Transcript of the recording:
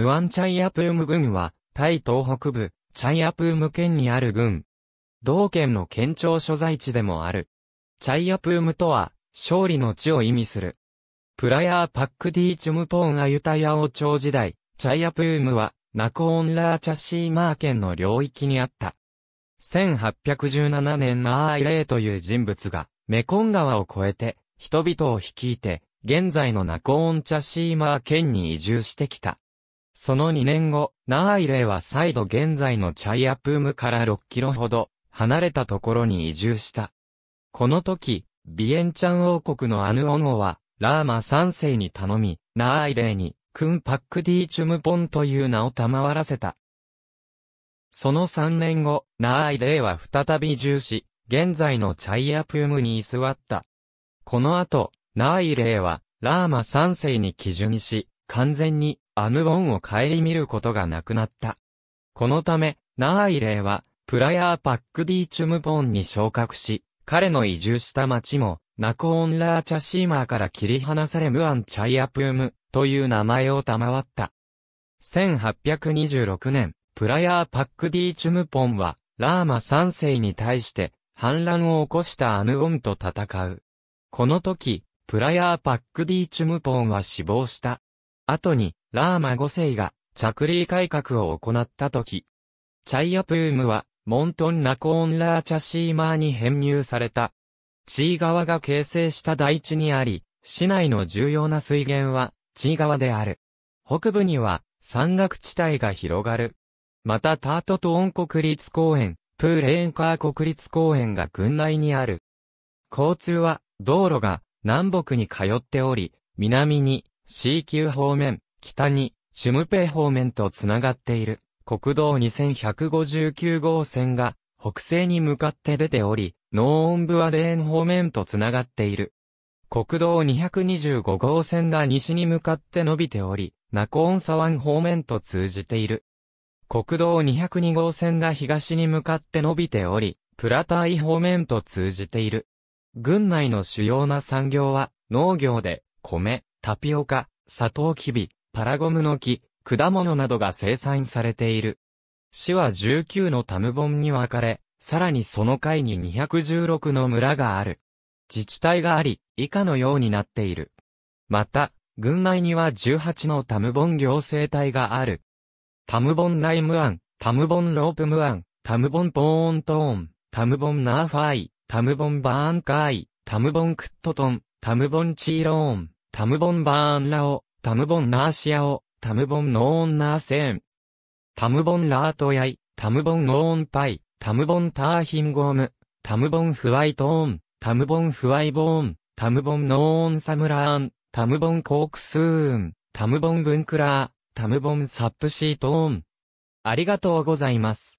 ムアンチャイアプーム郡は、タイ東北部、チャイアプーム県にある郡。同県の県庁所在地でもある。チャイアプームとは、勝利の地を意味する。プラヤーパックディーチュムポーンアユタヤ王朝時代、チャイアプームは、ナコーンラーチャシーマー県の領域にあった。1817年ナーイレイという人物が、メコン川を越えて、人々を率いて、現在のナコーンチャシーマー県に移住してきた。その2年後、ナーイレイは再度現在のチャイアプームから6キロほど離れたところに移住した。この時、ビエンチャン王国のアヌオン王は、ラーマ3世に頼み、ナーイレイに、クンパックディーチュムポンという名を賜らせた。その3年後、ナーイレイは再び移住し、現在のチャイアプームに居座った。この後、ナーイレイは、ラーマ3世に基準し、完全にアムウォンを顧みることがなくなった。このため、ナーイレイは、プラヤーパックディーチュムポンに昇格し、彼の移住した町も、ナコーンラーチャシーマーから切り離されムアンチャイアプームという名前を賜った。1826年、プラヤーパックディーチュムポンは、ラーマ3世に対して、反乱を起こしたアヌオンと戦う。この時、プラヤーパックディーチュムポンは死亡した。後に、ラーマ5世が着ー改革を行った時、チャイアプームはモントンナコーンラーチャシーマーに編入された。チー川が形成した大地にあり、市内の重要な水源はチー川である。北部には山岳地帯が広がる。またタートトーン国立公園、プーレーンカー国立公園が群内にある。交通は道路が南北に通っており、南に C 級方面、北に、チュムペイ方面と繋がっている、国道2159号線が、北西に向かって出ており、ノーオンブアデーン方面と繋がっている。国道225号線が西に向かって伸びており、ナコーンサワン方面と通じている。国道202号線が東に向かって伸びており、プラタイ方面と通じている。郡内の主要な産業は、農業で、米、タピオカ、サトウキビ、パラゴムの木、果物などが生産されている。市は19のタム本に分かれ、さらにその階に216の村がある。自治体があり、以下のようになっている。また、郡内には18のタムボン行政体がある。タムボンライムアン、タムボンロープムアン、タムボンポーントーン、タムボンナーファイ、タムボンバーンカイ、タムボンクットトン、タムボンチーローン、タムボンバーンラオ、タムボンナーシアオ、タムボンノーンナーセン。タムボンラートヤイ、タムボンノーンパイ、タムボンターヒンゴーム、タムボンフワイトーン、タムボンフワイボーン、タムボンノーンサムラーン、タムボンコークスーン、タムボンブンクラー、タムボンサップシートーン。ありがとうございます。